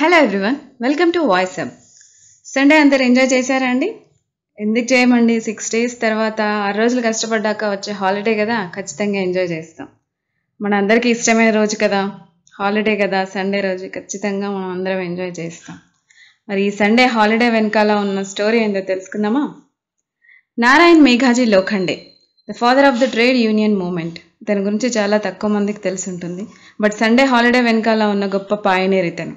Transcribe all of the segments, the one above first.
hello everyone welcome to voice up Sunday అందరు enjoy చేశారా అండి ఎందుకు చేయమండి సిక్స్ డేస్ తర్వాత ఆరు రోజులు కష్టపడ్డాక వచ్చే హాలిడే కదా ఖచ్చితంగా ఎంజాయ్ చేస్తాం మన అందరికీ ఇష్టమైన రోజు కదా హాలిడే కదా సండే రోజు ఖచ్చితంగా మనం అందరం ఎంజాయ్ చేస్తాం మరి ఈ సండే హాలిడే వెనకాల ఉన్న స్టోరీ ఏందో తెలుసుకుందామా Narayan Meghaji Lokhande the father of the trade union movement ఇతని గురించి చాలా తక్కువ మందికి తెలిసి ఉంటుంది బట్ సండే హాలిడే వెనకాల ఉన్న గొప్ప పాయనేర్ ఇతను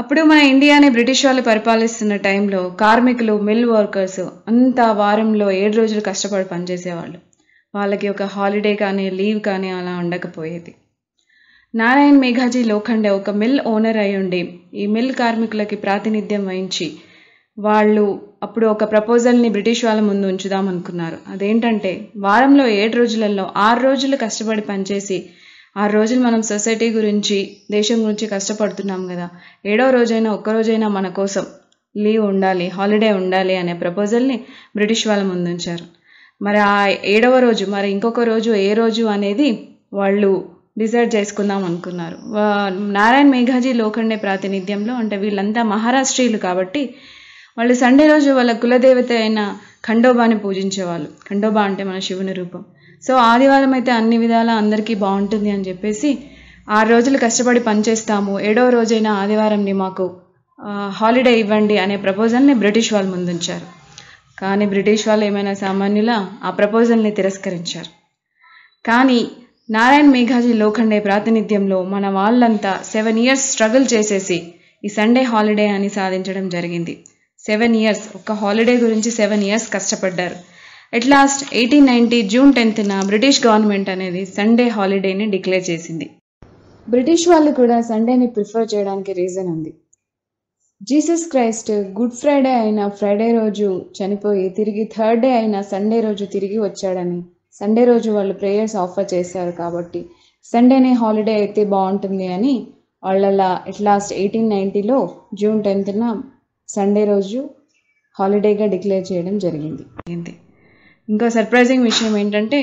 అప్పుడు మన ఇండియాని బ్రిటిష్ వాళ్ళు పరిపాలిస్తున్న టైంలో కార్మికులు మిల్ వర్కర్స్ అంతా వారంలో ఏడు రోజులు కష్టపడి పనిచేసేవాళ్ళు వాళ్ళకి ఒక హాలిడే కానీ లీవ్ కానీ అలా ఉండకపోయేది నారాయణ్ మేఘాజీ లోఖండే ఒక మిల్ ఓనర్ అయి ఉండి ఈ మిల్ కార్మికులకి ప్రాతినిధ్యం వహించి వాళ్ళు అప్పుడు ఒక ప్రపోజల్ని బ్రిటిష్ వాళ్ళ ముందు ఉంచుదామనుకున్నారు అదేంటంటే వారంలో ఏడు రోజులలో ఆరు రోజులు కష్టపడి పనిచేసి ఆ రోజులు మనం సొసైటీ గురించి దేశం గురించి కష్టపడుతున్నాం కదా ఏడో రోజైనా ఒక్కరోజైనా మన కోసం లీవ్ ఉండాలి హాలిడే ఉండాలి అనే ప్రపోజల్ని బ్రిటిష్ వాళ్ళ ముందుంచారు మరి ఆ ఏడవ రోజు మరి ఇంకొక రోజు ఏ రోజు అనేది వాళ్ళు డిసైడ్ చేసుకుందాం అనుకున్నారు నారాయణ్ మేఘాజీ లోఖండే ప్రాతినిధ్యంలో అంటే వీళ్ళంతా మహారాష్ట్రీయులు కాబట్టి వాళ్ళు సండే రోజు వాళ్ళ కులదేవత అయిన ఖండోబాని పూజించేవాళ్ళు ఖండోబా అంటే మన శివుని రూపం సో ఆదివారం అయితే అన్ని విధాల అందరికీ బాగుంటుంది అని చెప్పేసి ఆరు రోజులు కష్టపడి పనిచేస్తాము ఏడో రోజైన ఆదివారంని మాకు హాలిడే ఇవ్వండి అనే ప్రపోజల్ని బ్రిటిష్ వాళ్ళు ముందుంచారు కానీ బ్రిటిష్ వాళ్ళు ఏమైనా సామాన్యుల ఆ ప్రపోజల్ని తిరస్కరించారు కానీ నారాయణ్ మేఘాజీ లోఖండే ప్రాతినిధ్యంలో మన వాళ్ళంతా సెవెన్ ఇయర్స్ స్ట్రగుల్ చేసేసి ఈ సండే హాలిడే అని సాధించడం జరిగింది సెవెన్ ఇయర్స్ ఒక హాలిడే గురించి సెవెన్ ఇయర్స్ కష్టపడ్డారు at last eighteen ninety June టెన్త్న బ్రిటిష్ గవర్నమెంట్ అనేది సండే హాలిడేని డిక్లేర్ చేసింది బ్రిటిష్ వాళ్ళు కూడా సండేని ప్రిఫర్ చేయడానికి రీజన్ ఉంది జీసస్ క్రైస్ట్ గుడ్ ఫ్రైడే అయిన ఫ్రైడే రోజు చనిపోయి తిరిగి థర్డ్ డే అయిన సండే రోజు తిరిగి వచ్చాడని సండే రోజు వాళ్ళు ప్రేయర్స్ ఆఫర్ చేశారు కాబట్టి సండేనే హాలిడే అయితే బాగుంటుంది అని వాళ్ళలా ఎట్ లాస్ట్ ఎయిటీన్ నైన్టీలో జూన్ టెన్త్న సండే రోజు హాలిడేగా డిక్లేర్ చేయడం జరిగింది ఇంకా సర్ప్రైజింగ్ విషయం ఏంటంటే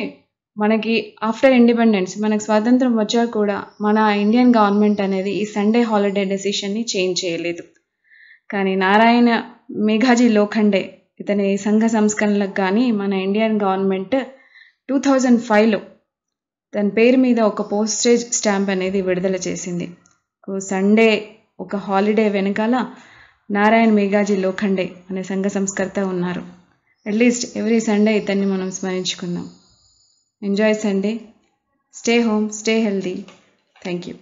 మనకి ఆఫ్టర్ ఇండిపెండెన్స్ మనకు స్వాతంత్రం వచ్చా కూడా మన ఇండియన్ గవర్నమెంట్ అనేది ఈ సండే హాలిడే డెసిషన్ని చేంజ్ చేయలేదు కానీ నారాయణ మేఘాజీ లోఖండే ఇతని సంఘ సంస్కరణలకు కానీ మన ఇండియన్ గవర్నమెంట్ టూ థౌజండ్ ఫైవ్లో తన పేరు మీద ఒక పోస్టేజ్ స్టాంప్ అనేది విడుదల చేసింది సండే ఒక హాలిడే వెనకాల నారాయణ్ మేఘాజీ లోఖండే అనే సంఘ సంస్కర్త ఉన్నారు అట్లీస్ట్ ఎవ్రీ సండే ఇతన్ని మనం స్మరించుకుందాం enjoy Sunday stay home stay healthy thank you